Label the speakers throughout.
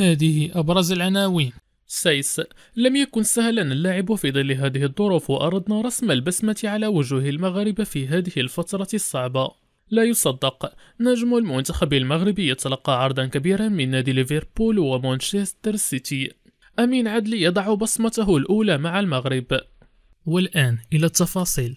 Speaker 1: هذه أبرز العناوين سيس لم يكن سهلا اللعب في ظل هذه الظروف وأردنا رسم البسمة على وجوه المغاربة في هذه الفترة الصعبة لا يصدق نجم المنتخب المغربي يتلقى عرضا كبيرا من نادي ليفربول ومانشستر سيتي أمين عدلي يضع بصمته الأولى مع المغرب والآن إلى التفاصيل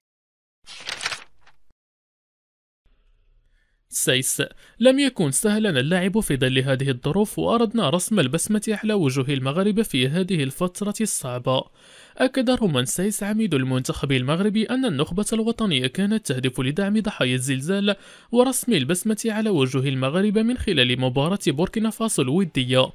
Speaker 1: سيس لم يكن سهلا اللعب في ظل هذه الظروف وأردنا رسم البسمة على وجوه المغرب في هذه الفترة الصعبة أكد رومان سيس عميد المنتخب المغربي أن النخبة الوطنية كانت تهدف لدعم ضحايا الزلزال ورسم البسمة على وجوه المغرب من خلال مباراة بوركينا فاسو الودية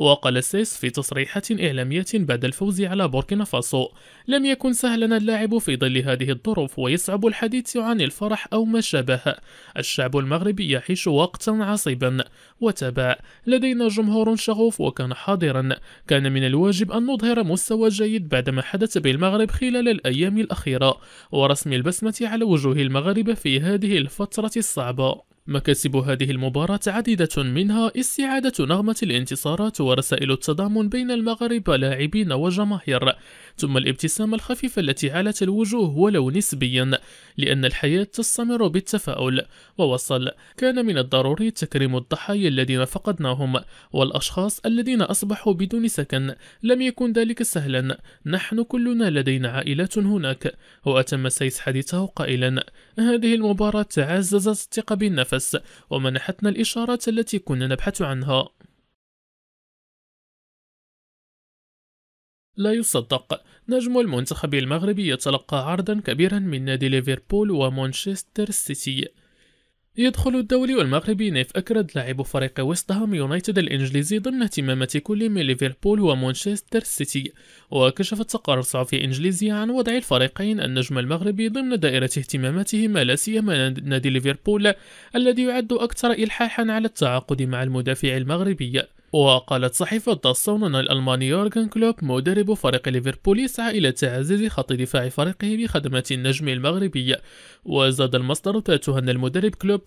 Speaker 1: وقال السيس في تصريحة إعلامية بعد الفوز على بوركينا فاسو لم يكن سهلا اللعب في ظل هذه الظروف ويصعب الحديث عن الفرح أو ما شابه الشعب المغربي يعيش وقتا عصيبا وتابع لدينا جمهور شغوف وكان حاضرا كان من الواجب أن نظهر مستوى جيد بعدما حدث بالمغرب خلال الأيام الأخيرة ورسم البسمة على وجوه المغاربة في هذه الفترة الصعبة مكاسب هذه المباراة عديدة منها استعادة نغمة الانتصارات ورسائل التضامن بين المغاربة لاعبين وجماهير ثم الابتسامة الخفيفة التي علت الوجوه ولو نسبيا لأن الحياة تستمر بالتفاؤل ووصل كان من الضروري تكريم الضحايا الذين فقدناهم والأشخاص الذين أصبحوا بدون سكن لم يكن ذلك سهلا نحن كلنا لدينا عائلات هناك وأتم سيس حديثه قائلا هذه المباراة تعززت الثقة بالنفس ومنحتنا الإشارات التي كنا نبحث عنها لا يصدق نجم المنتخب المغربي يتلقى عرضا كبيرا من نادي ليفربول ومانشستر سيتي يدخل الدولي المغربي نيف أكرد لاعب فريق ويستهام يونايتد الإنجليزي ضمن اهتمامات كل من ليفربول ومانشستر سيتي وكشفت تقارير صحفي إنجليزي عن وضع الفريقين النجم المغربي ضمن دائرة اهتماماتهما لا سيما نادي ليفربول الذي يعد أكثر إلحاحا على التعاقد مع المدافع المغربي وقالت صحيفة أن الألماني يورغن كلوب مدرب فريق ليفربول يسعى إلى تعزيز خط دفاع فريقه بخدمة النجم المغربي وزاد المصدر ذاته أن المدرب كلوب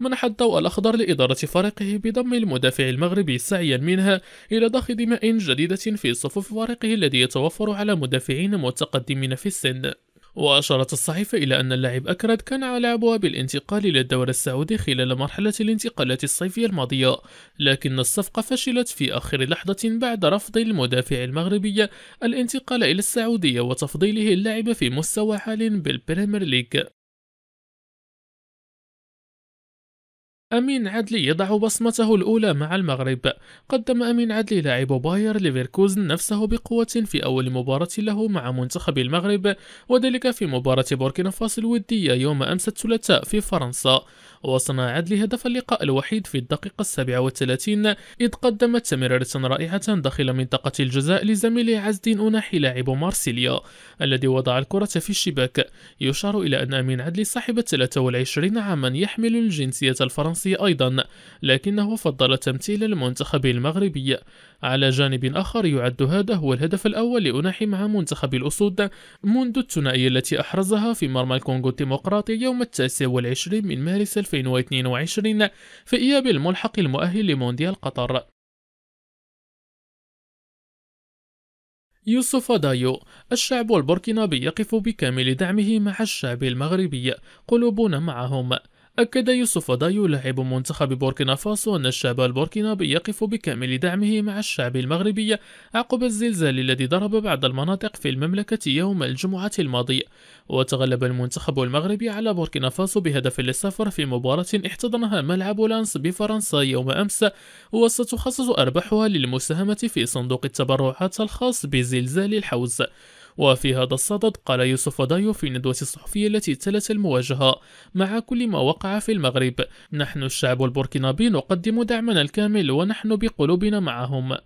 Speaker 1: منح الضوء الأخضر لإدارة فريقه بضم المدافع المغربي سعيا منها إلى ضخ دماء جديدة في صفوف فريقه الذي يتوفر على مدافعين متقدمين في السن وأشارت الصحيفة إلى أن اللاعب أكرد كان على أبواب الانتقال إلى الدوري السعودي خلال مرحلة الانتقالات الصيفية الماضية لكن الصفقة فشلت في آخر لحظة بعد رفض المدافع المغربي الانتقال إلى السعودية وتفضيله اللعب في مستوى حال بالبريمير ليج أمين عدلي يضع بصمته الأولى مع المغرب قدم أمين عدلي لاعب باير ليفركوزن نفسه بقوة في أول مباراة له مع منتخب المغرب وذلك في مباراة بوركينا فاسو الودية يوم أمس الثلاثاء في فرنسا وصنع عدلي هدف اللقاء الوحيد في الدقيقة السابعة والثلاثين إذ قدمت تمريرة رائعة داخل منطقة الجزاء لزميله عزدين أوناحي لاعب مارسيليا الذي وضع الكرة في الشباك يشار إلى أن أمين عدلي صاحب 23 عاما يحمل الجنسية الفرنسية الفرنسي أيضا لكنه فضل تمثيل المنتخب المغربي على جانب آخر يعد هذا هو الهدف الأول لأناحي مع منتخب الأسود منذ الثنائية التي أحرزها في مرمى الكونغو الديمقراطي يوم التاسع والعشرين من مارس 2022 في إياب الملحق المؤهل لمونديال قطر يوسف دايو الشعب البوركينابي يقف بكامل دعمه مع الشعب المغربي قلوبنا معهم أكد يوسف دايو لاعب منتخب بوركينا فاسو أن الشعب البوركينابي يقف بكامل دعمه مع الشعب المغربي عقب الزلزال الذي ضرب بعض المناطق في المملكة يوم الجمعة الماضي وتغلب المنتخب المغربي على بوركينا فاسو بهدف للسفر في مباراة احتضنها ملعب لانس بفرنسا يوم أمس وستخصص أرباحها للمساهمة في صندوق التبرعات الخاص بزلزال الحوز وفي هذا الصدد قال يوسف دايو في ندوة الصحفية التي تلت المواجهة مع كل ما وقع في المغرب نحن الشعب البوركينابي نقدم دعمنا الكامل ونحن بقلوبنا معهم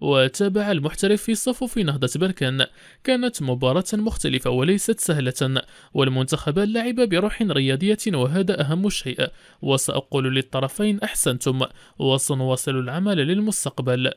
Speaker 1: وتابع المحترف في صفوف نهضة بركان كانت مباراة مختلفة وليست سهلة والمنتخب لعب بروح رياضية وهذا أهم شيء وسأقول للطرفين أحسنتم وسنواصل العمل للمستقبل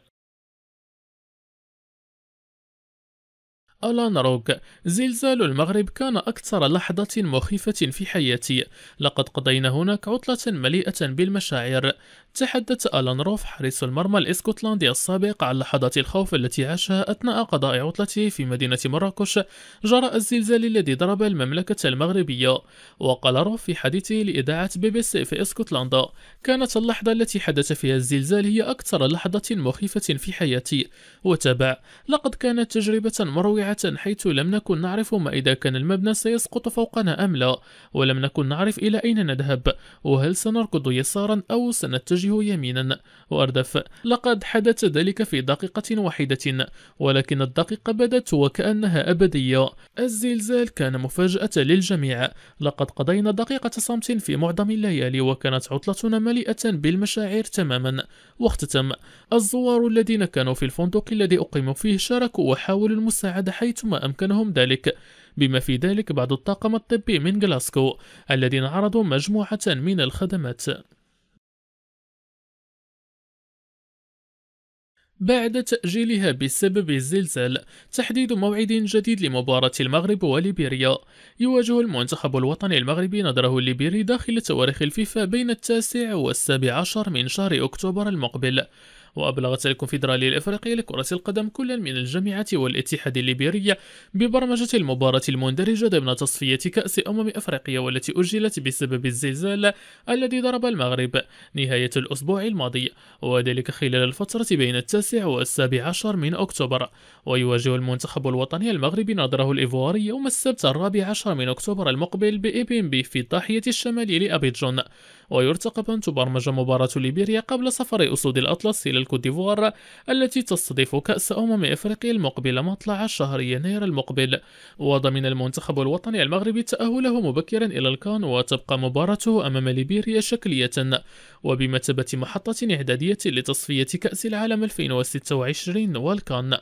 Speaker 1: روك زلزال المغرب كان أكثر لحظة مخيفة في حياتي لقد قضينا هناك عطلة مليئة بالمشاعر تحدث ألان روف حارس المرمى الإسكتلندي السابق عن لحظات الخوف التي عاشها أثناء قضاء عطلته في مدينة مراكش جراء الزلزال الذي ضرب المملكة المغربية وقال روف في حديثه لإذاعة بي بي سي في اسكتلندا كانت اللحظة التي حدث فيها الزلزال هي أكثر لحظة مخيفة في حياتي وتابع لقد كانت تجربة مروعة حيث لم نكن نعرف ما إذا كان المبنى سيسقط فوقنا أم لا ولم نكن نعرف إلى أين نذهب وهل سنركض يسارا أو سنتجه يمينا وأردف لقد حدث ذلك في دقيقة واحدة ولكن الدقيقة بدت وكأنها أبدية الزلزال كان مفاجأة للجميع لقد قضينا دقيقة صمت في معظم الليالي وكانت عطلتنا مليئة بالمشاعر تماما واختتم الزوار الذين كانوا في الفندق الذي أقيموا فيه شاركوا وحاولوا المساعدة حيثما أمكنهم ذلك بما في ذلك بعض الطاقم الطبي من غلاسكو الذين عرضوا مجموعة من الخدمات بعد تأجيلها بسبب الزلزال تحديد موعد جديد لمباراة المغرب وليبيريا يواجه المنتخب الوطني المغربي نظره الليبيري داخل تواريخ الفيفا بين التاسع والسابع عشر من شهر أكتوبر المقبل وأبلغت الكونفدرالية الإفريقية لكرة القدم كلا من الجامعة والاتحاد الليبيري ببرمجة المباراة المندرجة ضمن تصفية كأس أمم أفريقيا والتي أجلت بسبب الزلزال الذي ضرب المغرب نهاية الأسبوع الماضي وذلك خلال الفترة بين التاسع والسابع عشر من أكتوبر ويواجه المنتخب الوطني المغربي نظره الإيفواري يوم السبت الرابع عشر من أكتوبر المقبل بي في الضاحية الشمالية لأبيجون ويرتقب أن تبرمج مباراة ليبيريا قبل سفر أسود الأطلس إلى الكوت ديفوار التي تستضيف كأس أمم إفريقيا المقبل مطلع شهر يناير المقبل وضمن المنتخب الوطني المغربي تأهله مبكرا إلى الكان وتبقى مباراته أمام ليبيريا شكلية وبمثابة محطة إعدادية لتصفية كأس العالم 2026 والكان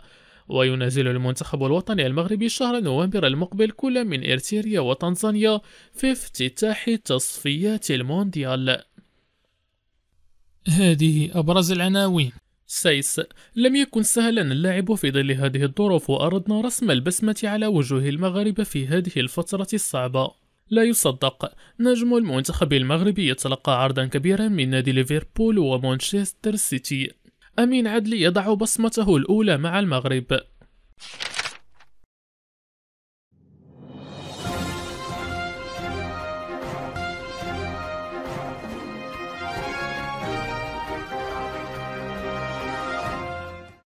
Speaker 1: وينازل المنتخب الوطني المغربي شهر نوفمبر المقبل كل من إرتيريا وتنزانيا في افتتاح تصفيات المونديال هذه أبرز العناوين سيس لم يكن سهلا اللعب في ظل هذه الظروف وأردنا رسم البسمة على وجوه المغرب في هذه الفترة الصعبة لا يصدق نجم المنتخب المغربي يتلقى عرضا كبيرا من نادي ليفربول ومانشستر سيتي أمين عدلي يضع بصمته الأولى مع المغرب